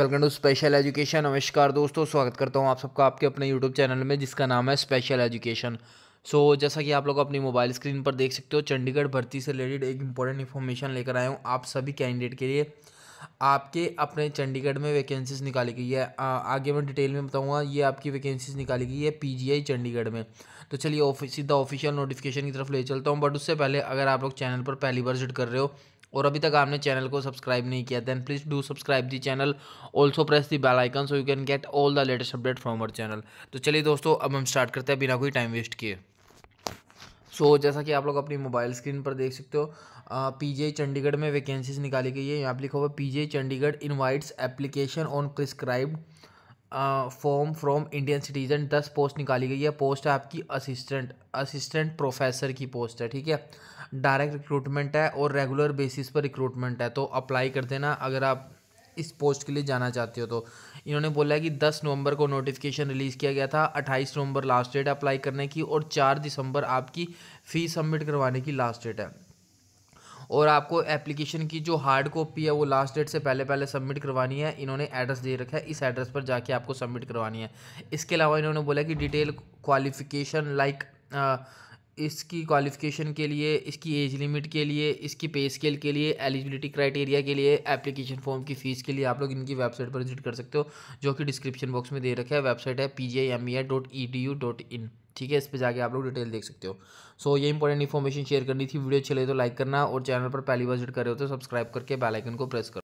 welcome to special education नमस्कार दोस्तों स्वागत करता हूँ आप सबका आपके अपने यूट्यूब चैनल में जिसका नाम है स्पेशल एजुकेशन सो जैसा कि आप लोग अपनी मोबाइल स्क्रीन पर देख सकते हो चंडीगढ़ भर्ती से रिलेटेड एक इंपॉर्टेंट इन्फॉर्मेशन लेकर आया हूँ आप सभी कैंडिडेट के लिए आपके अपने चंडीगढ़ में वैकेंसीज निकाली गई है आगे मैं डिटेल में बताऊँगा ये आपकी वैकेंसीज निकाली गई है पी चंडीगढ़ में तो चलिए ऑफिस सीधा ऑफिशियल नोटिफिकेशन की तरफ ले चलता हूँ बट उससे पहले अगर आप लोग चैनल पर पहली बार विजिट कर रहे हो और अभी तक आपने चैनल को सब्सक्राइब नहीं किया then please do subscribe the channel also press the bell icon so you can get all the latest update from our channel तो चलिए दोस्तों अब हम स्टार्ट करते हैं बिना कोई टाइम वेस्ट किए सो so, जैसा कि आप लोग अपनी मोबाइल स्क्रीन पर देख सकते हो पीजे चंडीगढ़ में वैकेंसीज निकाली गई है यहाँ पर लिखा हुआ PG Chandigarh invites application on prescribed form from Indian citizen दस पोस्ट निकाली गई है पोस्ट है आपकी असिस्टेंट असिस्टेंट प्रोफेसर की पोस्ट है ठीक है डायरेक्ट रिक्रूटमेंट है और रेगुलर बेसिस पर रिक्रूटमेंट है तो अप्लाई कर देना अगर आप इस पोस्ट के लिए जाना चाहते हो तो इन्होंने बोला है कि 10 नवंबर को नोटिफिकेशन रिलीज़ किया गया था 28 नवंबर लास्ट डेट अप्लाई करने की और 4 दिसंबर आपकी फ़ी सबमिट करवाने की लास्ट डेट है और आपको एप्लीकेशन की जो हार्ड कॉपी है वो लास्ट डेट से पहले पहले सबमिट करवानी है इन्होंने एड्रेस दे रखा है इस एड्रेस पर जाके आपको सबमिट करवानी है इसके अलावा इन्होंने बोला कि डिटेल क्वालिफिकेशन लाइक इसकी क्वालिफिकेशन के लिए इसकी एज लिमिट के लिए इसकी पे स्केल के लिए एलिजिबिलिटी क्राइटेरिया के लिए एप्लीकेशन फॉर्म की फ़ीस के लिए आप लोग इनकी वेबसाइट पर विजिट कर सकते हो जो कि डिस्क्रिप्शन बॉक्स में दे रखा है वेबसाइट है P G I M E dot E D U dot in ठीक है इस पर जाके आप लोग डिटेल देख सकते हो सो so, ये इंपॉर्टेंट इन्फॉर्मेशन शेयर करनी थी वीडियो अच्छी लगे तो लाइक करना और चैनल पर पहली बार विजिट कर रहे हो तो सब्सक्राइब करके बेलाइकन को प्रेस करो